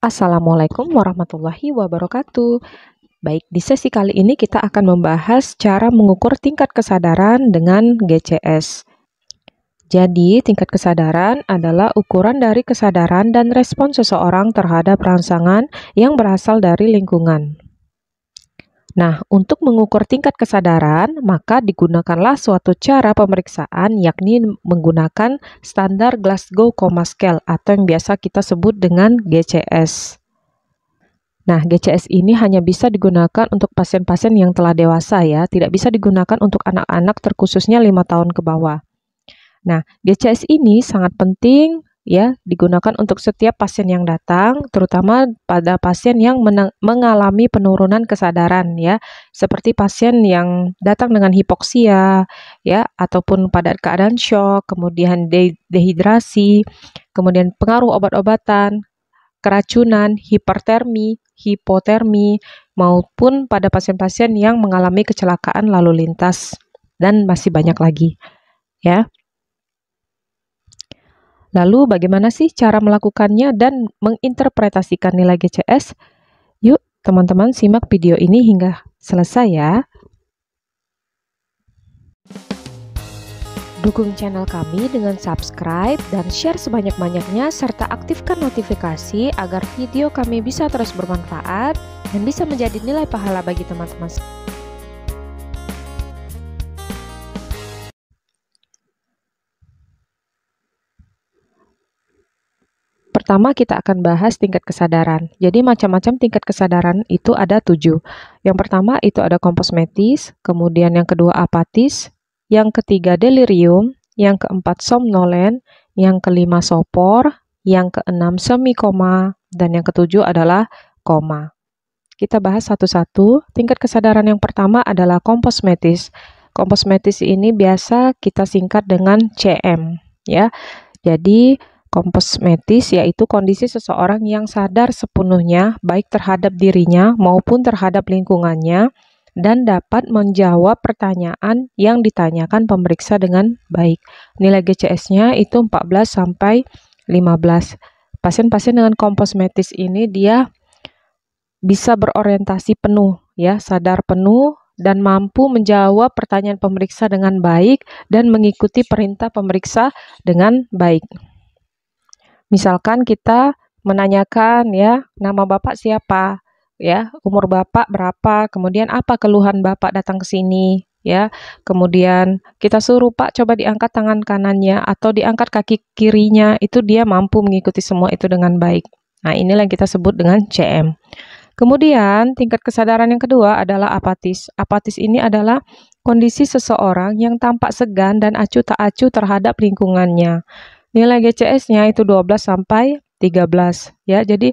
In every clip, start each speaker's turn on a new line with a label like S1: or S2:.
S1: Assalamualaikum warahmatullahi wabarakatuh. Baik, di sesi kali ini kita akan membahas cara mengukur tingkat kesadaran dengan GCS. Jadi, tingkat kesadaran adalah ukuran dari kesadaran dan respon seseorang terhadap rangsangan yang berasal dari lingkungan. Nah, untuk mengukur tingkat kesadaran, maka digunakanlah suatu cara pemeriksaan yakni menggunakan standar Glasgow Coma Scale atau yang biasa kita sebut dengan GCS. Nah, GCS ini hanya bisa digunakan untuk pasien-pasien yang telah dewasa ya, tidak bisa digunakan untuk anak-anak terkhususnya 5 tahun ke bawah. Nah, GCS ini sangat penting ya digunakan untuk setiap pasien yang datang, terutama pada pasien yang mengalami penurunan kesadaran ya, seperti pasien yang datang dengan hipoksia ya ataupun pada keadaan shock, kemudian de dehidrasi, kemudian pengaruh obat-obatan, keracunan, hipertermi, hipotermi maupun pada pasien-pasien yang mengalami kecelakaan lalu lintas dan masih banyak lagi ya. Lalu bagaimana sih cara melakukannya dan menginterpretasikan nilai GCS? Yuk teman-teman simak video ini hingga selesai ya. Dukung channel kami dengan subscribe dan share sebanyak-banyaknya serta aktifkan notifikasi agar video kami bisa terus bermanfaat dan bisa menjadi nilai pahala bagi teman-teman. Pertama, kita akan bahas tingkat kesadaran. Jadi, macam-macam tingkat kesadaran itu ada tujuh. Yang pertama itu ada komposmetis, kemudian yang kedua apatis, yang ketiga delirium, yang keempat somnolen, yang kelima sopor, yang keenam semikoma, dan yang ketujuh adalah koma. Kita bahas satu-satu. Tingkat kesadaran yang pertama adalah komposmetis. Komposmetis ini biasa kita singkat dengan CM, ya. Jadi Komposmetis yaitu kondisi seseorang yang sadar sepenuhnya baik terhadap dirinya maupun terhadap lingkungannya dan dapat menjawab pertanyaan yang ditanyakan pemeriksa dengan baik. Nilai GCS-nya itu 14 sampai 15. Pasien-pasien dengan komposmetis ini dia bisa berorientasi penuh ya, sadar penuh dan mampu menjawab pertanyaan pemeriksa dengan baik dan mengikuti perintah pemeriksa dengan baik. Misalkan kita menanyakan ya, nama Bapak siapa? Ya, umur Bapak berapa? Kemudian apa keluhan Bapak datang ke sini? ya. Kemudian kita suruh Pak coba diangkat tangan kanannya atau diangkat kaki kirinya, itu dia mampu mengikuti semua itu dengan baik. Nah, inilah yang kita sebut dengan CM. Kemudian, tingkat kesadaran yang kedua adalah apatis. Apatis ini adalah kondisi seseorang yang tampak segan dan acuh tak acuh terhadap lingkungannya. Nilai GCS-nya itu 12 sampai 13 ya. Jadi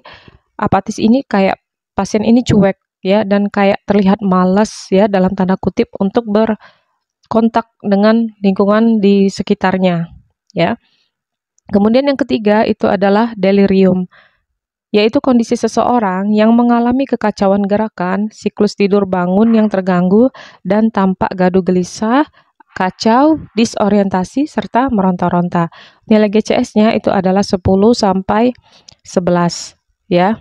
S1: apatis ini kayak pasien ini cuek ya dan kayak terlihat malas ya dalam tanda kutip untuk berkontak dengan lingkungan di sekitarnya ya. Kemudian yang ketiga itu adalah delirium yaitu kondisi seseorang yang mengalami kekacauan gerakan, siklus tidur bangun yang terganggu, dan tampak gaduh gelisah, kacau, disorientasi, serta meronta-ronta. Nilai GCS-nya itu adalah 10 sampai 11 ya.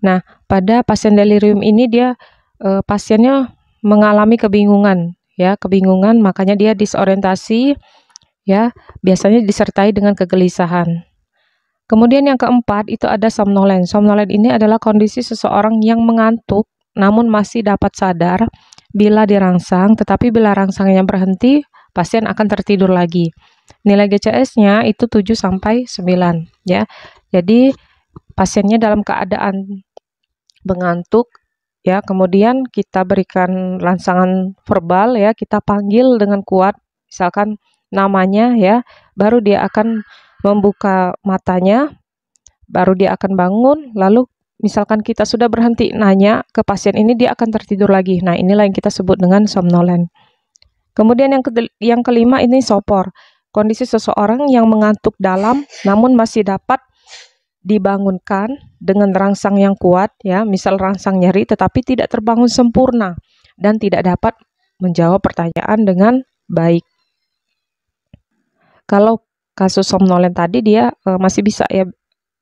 S1: Nah, pada pasien delirium ini dia e, pasiennya mengalami kebingungan ya, kebingungan makanya dia disorientasi ya, biasanya disertai dengan kegelisahan. Kemudian yang keempat itu ada somnolen. Somnolen ini adalah kondisi seseorang yang mengantuk namun masih dapat sadar bila dirangsang, tetapi bila rangsangnya berhenti, pasien akan tertidur lagi. Nilai GCS-nya itu 7 sampai 9 ya. Jadi pasiennya dalam keadaan mengantuk ya, kemudian kita berikan lansangan verbal ya, kita panggil dengan kuat misalkan namanya ya, baru dia akan membuka matanya, baru dia akan bangun lalu misalkan kita sudah berhenti nanya ke pasien ini, dia akan tertidur lagi. Nah, inilah yang kita sebut dengan somnolen. Kemudian yang, ke yang kelima ini sopor. Kondisi seseorang yang mengantuk dalam namun masih dapat dibangunkan dengan rangsang yang kuat ya, misal rangsang nyeri tetapi tidak terbangun sempurna dan tidak dapat menjawab pertanyaan dengan baik. Kalau kasus somnolen tadi dia uh, masih bisa ya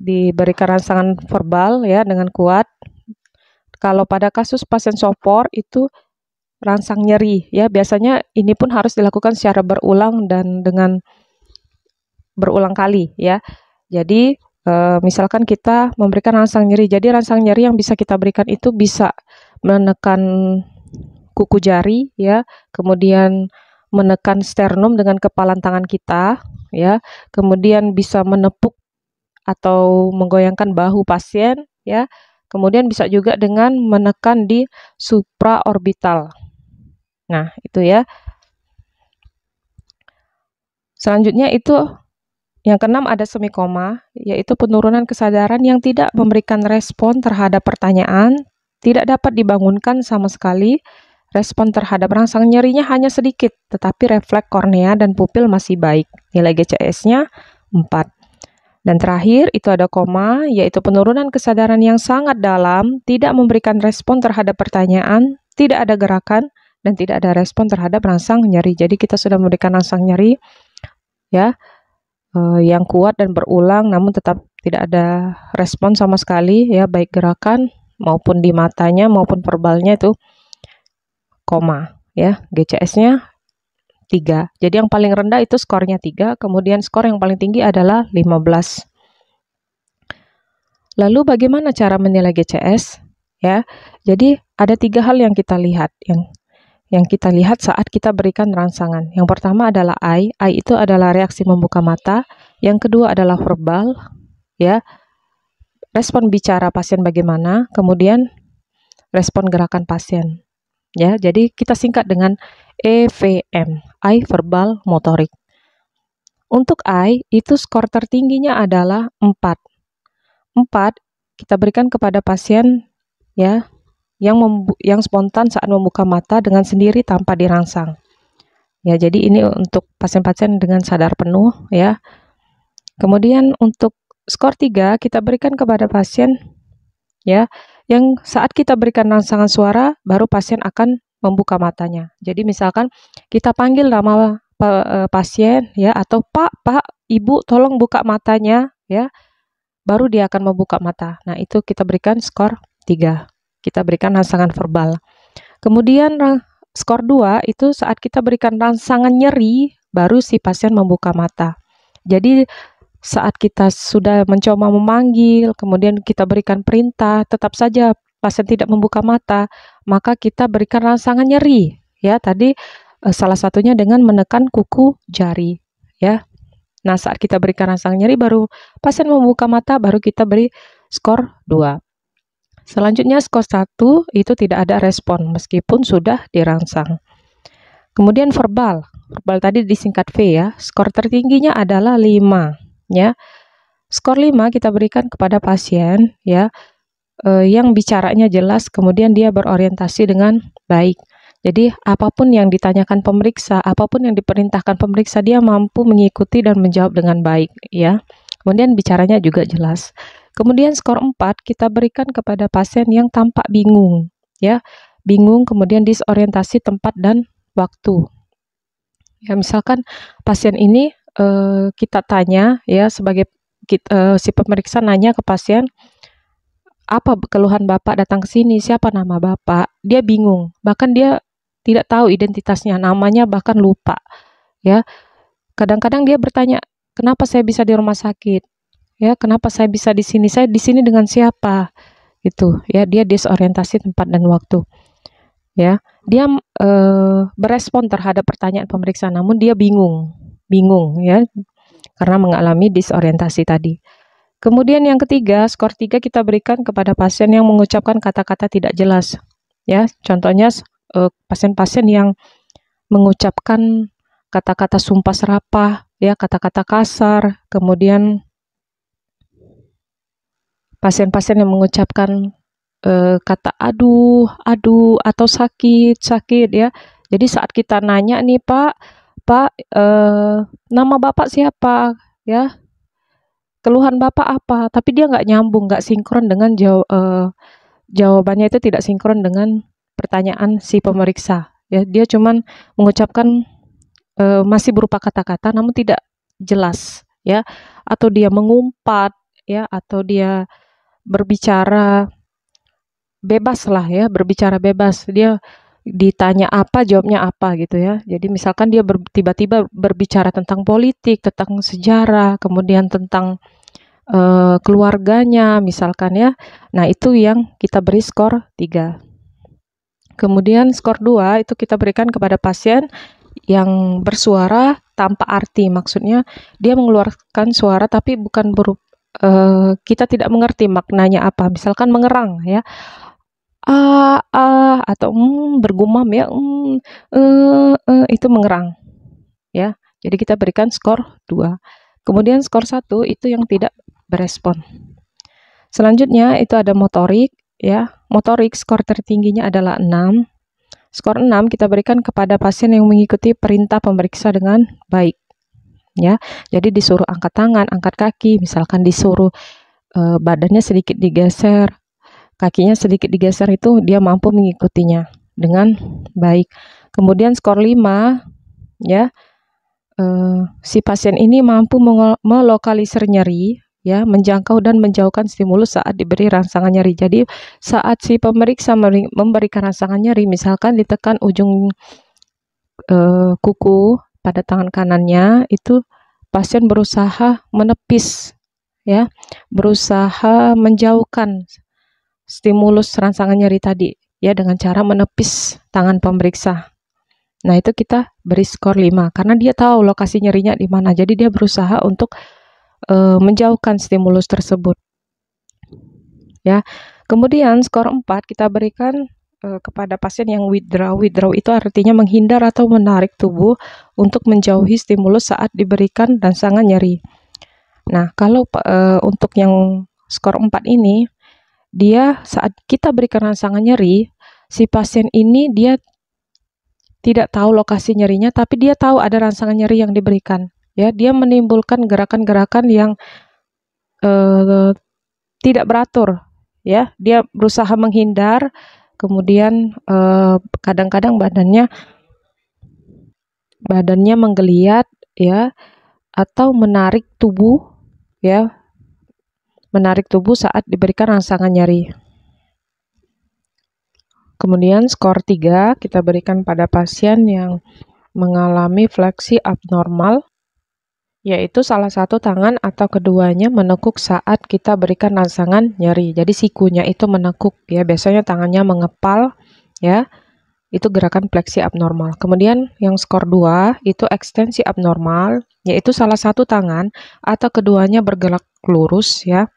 S1: diberikan rangsangan verbal ya dengan kuat. Kalau pada kasus pasien sopor itu rangsang nyeri ya biasanya ini pun harus dilakukan secara berulang dan dengan berulang kali ya. Jadi e, misalkan kita memberikan rangsang nyeri. Jadi rangsang nyeri yang bisa kita berikan itu bisa menekan kuku jari ya, kemudian menekan sternum dengan kepalan tangan kita ya, kemudian bisa menepuk atau menggoyangkan bahu pasien ya. Kemudian bisa juga dengan menekan di supraorbital. Nah, itu ya. Selanjutnya itu yang keenam ada semikoma, yaitu penurunan kesadaran yang tidak memberikan respon terhadap pertanyaan, tidak dapat dibangunkan sama sekali, respon terhadap rangsang nyerinya hanya sedikit, tetapi refleks kornea dan pupil masih baik. Nilai GCS-nya 4. Dan terakhir, itu ada koma, yaitu penurunan kesadaran yang sangat dalam, tidak memberikan respon terhadap pertanyaan, tidak ada gerakan, dan tidak ada respon terhadap rangsang nyeri. Jadi kita sudah memberikan rangsang nyeri ya eh, yang kuat dan berulang, namun tetap tidak ada respon sama sekali ya baik gerakan maupun di matanya maupun verbalnya itu koma ya GCS-nya 3. Jadi yang paling rendah itu skornya 3, kemudian skor yang paling tinggi adalah 15. Lalu bagaimana cara menilai GCS? Ya, jadi ada tiga hal yang kita lihat, yang yang kita lihat saat kita berikan rangsangan. Yang pertama adalah I, I itu adalah reaksi membuka mata. Yang kedua adalah verbal, ya. Respon bicara pasien bagaimana, kemudian respon gerakan pasien ya. Jadi kita singkat dengan EVM, I verbal motorik. Untuk I itu skor tertingginya adalah 4. 4 kita berikan kepada pasien ya yang yang spontan saat membuka mata dengan sendiri tanpa dirangsang. Ya, jadi ini untuk pasien-pasien dengan sadar penuh ya. Kemudian untuk skor 3 kita berikan kepada pasien ya yang saat kita berikan rangsangan suara baru pasien akan membuka matanya. Jadi misalkan kita panggil nama e, pasien ya atau Pak, Pak, Ibu tolong buka matanya ya. Baru dia akan membuka mata. Nah, itu kita berikan skor 3. Kita berikan rangsangan verbal. Kemudian skor 2 itu saat kita berikan rangsangan nyeri baru si pasien membuka mata. Jadi saat kita sudah mencoba memanggil, kemudian kita berikan perintah, tetap saja pasien tidak membuka mata, maka kita berikan rangsangan nyeri. Ya, tadi eh, salah satunya dengan menekan kuku jari. Ya, nah saat kita berikan rangsangan nyeri, baru pasien membuka mata, baru kita beri skor 2. Selanjutnya skor 1 itu tidak ada respon meskipun sudah dirangsang. Kemudian verbal, verbal tadi disingkat V ya, skor tertingginya adalah 5 ya. Skor 5 kita berikan kepada pasien ya eh, yang bicaranya jelas kemudian dia berorientasi dengan baik. Jadi apapun yang ditanyakan pemeriksa, apapun yang diperintahkan pemeriksa dia mampu mengikuti dan menjawab dengan baik ya. Kemudian bicaranya juga jelas. Kemudian skor 4 kita berikan kepada pasien yang tampak bingung ya. Bingung kemudian disorientasi tempat dan waktu. Ya, misalkan pasien ini uh, kita tanya ya sebagai kita, uh, eh, si pemeriksa nanya ke pasien apa keluhan bapak datang ke sini siapa nama bapak dia bingung bahkan dia tidak tahu identitasnya namanya bahkan lupa ya kadang-kadang dia bertanya kenapa saya bisa di rumah sakit ya kenapa saya bisa di sini saya di sini dengan siapa itu ya dia disorientasi tempat dan waktu ya dia e, berespon terhadap pertanyaan pemeriksa namun dia bingung bingung ya karena mengalami disorientasi tadi. Kemudian yang ketiga, skor tiga kita berikan kepada pasien yang mengucapkan kata-kata tidak jelas. Ya, contohnya eh, pasien-pasien yang mengucapkan kata-kata sumpah serapah, ya kata-kata kasar, kemudian pasien-pasien yang mengucapkan uh, kata aduh, aduh atau sakit, sakit ya. Jadi saat kita nanya nih, Pak, Bapak eh, nama Bapak siapa ya keluhan Bapak apa tapi dia nggak nyambung nggak sinkron dengan jaw eh, jawabannya itu tidak sinkron dengan pertanyaan si pemeriksa ya dia cuman mengucapkan eh, masih berupa kata-kata namun tidak jelas ya atau dia mengumpat ya atau dia berbicara bebas lah ya berbicara bebas dia ditanya apa jawabnya apa gitu ya. Jadi misalkan dia ber, tiba-tiba berbicara tentang politik, tentang sejarah, kemudian tentang uh, keluarganya misalkan ya. Nah, itu yang kita beri skor tiga Kemudian skor dua itu kita berikan kepada pasien yang bersuara tanpa arti. Maksudnya dia mengeluarkan suara tapi bukan berupa Uh, eh, kita tidak mengerti maknanya apa. Misalkan mengerang ya ah ah atau mm, bergumam ya mm, itu mengerang ya jadi kita berikan skor 2 kemudian skor 1 itu yang tidak berespon selanjutnya itu ada motorik ya motorik skor tertingginya adalah 6 skor 6 kita berikan kepada pasien yang mengikuti perintah pemeriksa dengan baik ya jadi disuruh angkat tangan angkat kaki misalkan disuruh e, badannya sedikit digeser kakinya sedikit digeser itu dia mampu mengikutinya dengan baik. Kemudian skor 5 ya eh, si pasien ini mampu melokalisir nyeri ya menjangkau dan menjauhkan stimulus saat diberi rangsangan nyeri. Jadi saat si pemeriksa memberikan rangsangan nyeri, misalkan ditekan ujung eh, kuku pada tangan kanannya, itu pasien berusaha menepis, ya, berusaha menjauhkan stimulus rangsangan nyeri tadi ya dengan cara menepis tangan pemeriksa. Nah, itu kita beri skor 5 karena dia tahu lokasi nyerinya di mana. Jadi dia berusaha untuk e, menjauhkan stimulus tersebut. Ya. Kemudian skor 4 kita berikan e, kepada pasien yang withdraw. Withdraw itu artinya menghindar atau menarik tubuh untuk menjauhi stimulus saat diberikan rangsangan nyeri. Nah, kalau e, untuk yang skor 4 ini dia saat kita berikan rangsangan nyeri, si pasien ini dia tidak tahu lokasi nyerinya, tapi dia tahu ada rangsangan nyeri yang diberikan. Ya, dia menimbulkan gerakan-gerakan yang uh, tidak beratur. Ya, dia berusaha menghindar, kemudian eh, kadang-kadang uh, badannya badannya menggeliat, ya, atau menarik tubuh, ya, menarik tubuh saat diberikan rangsangan nyeri. Kemudian skor 3 kita berikan pada pasien yang mengalami fleksi abnormal, yaitu salah satu tangan atau keduanya menekuk saat kita berikan rangsangan nyeri. Jadi sikunya itu menekuk ya, biasanya tangannya mengepal ya. Itu gerakan fleksi abnormal. Kemudian yang skor 2 itu ekstensi abnormal, yaitu salah satu tangan atau keduanya bergerak lurus ya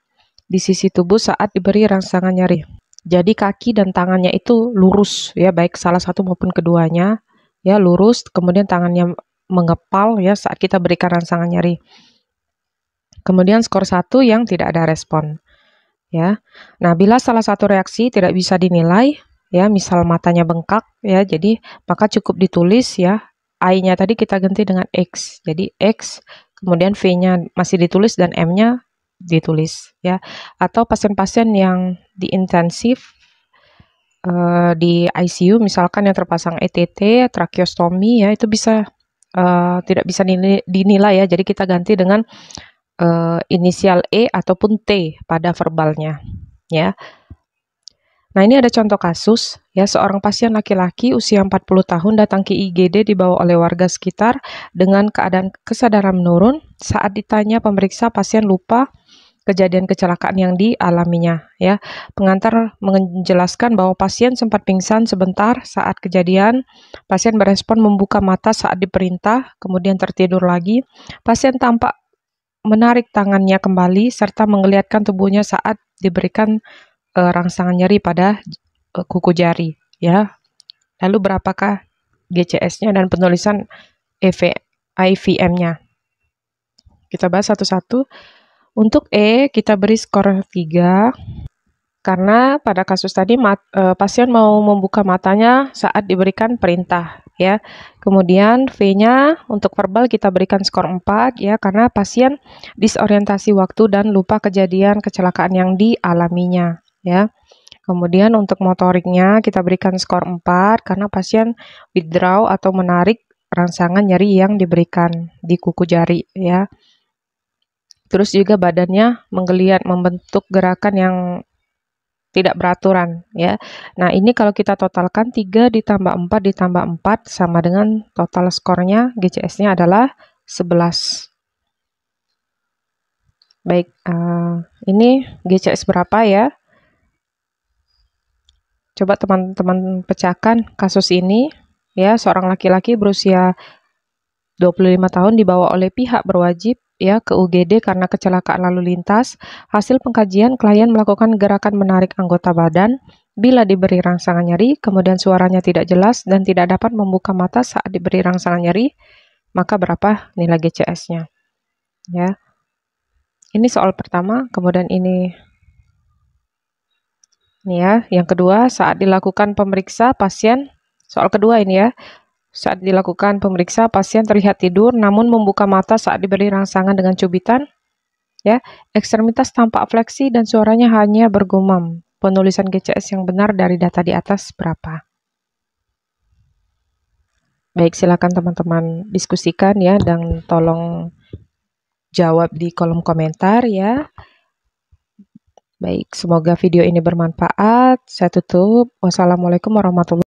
S1: di sisi tubuh saat diberi rangsangan nyeri. Jadi kaki dan tangannya itu lurus ya baik salah satu maupun keduanya ya lurus kemudian tangannya mengepal ya saat kita berikan rangsangan nyeri. Kemudian skor satu yang tidak ada respon. Ya. Nah, bila salah satu reaksi tidak bisa dinilai, ya misal matanya bengkak ya, jadi maka cukup ditulis ya I-nya tadi kita ganti dengan X. Jadi X kemudian V-nya masih ditulis dan M-nya ditulis ya atau pasien-pasien yang eh, di intensif uh, di ICU misalkan yang terpasang ETT tracheostomi ya itu bisa uh, tidak bisa dinilai ya jadi kita ganti dengan uh, inisial E ataupun T pada verbalnya ya Nah, ini ada contoh kasus ya seorang pasien laki-laki usia 40 tahun datang ke IGD dibawa oleh warga sekitar dengan keadaan kesadaran menurun. Saat ditanya pemeriksa pasien lupa kejadian kecelakaan yang dialaminya ya. Pengantar menjelaskan bahwa pasien sempat pingsan sebentar saat kejadian. Pasien berespon membuka mata saat diperintah, kemudian tertidur lagi. Pasien tampak menarik tangannya kembali serta menggeliatkan tubuhnya saat diberikan e, rangsangan nyeri pada e, kuku jari ya. Lalu berapakah GCS-nya dan penulisan EV, IVM-nya? Kita bahas satu-satu. Untuk E, kita beri skor 3 karena pada kasus tadi mat, e, pasien mau membuka matanya saat diberikan perintah ya. Kemudian V-nya untuk verbal kita berikan skor 4 ya karena pasien disorientasi waktu dan lupa kejadian kecelakaan yang dialaminya ya. Kemudian untuk motoriknya kita berikan skor 4 karena pasien withdraw atau menarik rangsangan nyeri yang diberikan di kuku jari ya. Terus juga badannya menggeliat, membentuk gerakan yang tidak beraturan ya. Nah, ini kalau kita totalkan 3 ditambah 4 ditambah 4 sama dengan total skornya GCS-nya adalah 11. Baik, uh, ini GCS berapa ya? Coba teman-teman pecahkan kasus ini ya, seorang laki-laki berusia 25 tahun dibawa oleh pihak berwajib ya ke UGD karena kecelakaan lalu lintas, hasil pengkajian klien melakukan gerakan menarik anggota badan. Bila diberi rangsangan nyeri, kemudian suaranya tidak jelas dan tidak dapat membuka mata saat diberi rangsangan nyeri, maka berapa nilai GCS-nya? Ya. Ini soal pertama, kemudian ini ini ya, yang kedua saat dilakukan pemeriksa pasien, soal kedua ini ya, saat dilakukan pemeriksa, pasien terlihat tidur namun membuka mata saat diberi rangsangan dengan cubitan. Ya, ekstremitas tampak fleksi dan suaranya hanya bergumam. Penulisan GCS yang benar dari data di atas berapa? Baik, silakan teman-teman diskusikan ya dan tolong jawab di kolom komentar ya. Baik, semoga video ini bermanfaat. Saya tutup. Wassalamualaikum warahmatullahi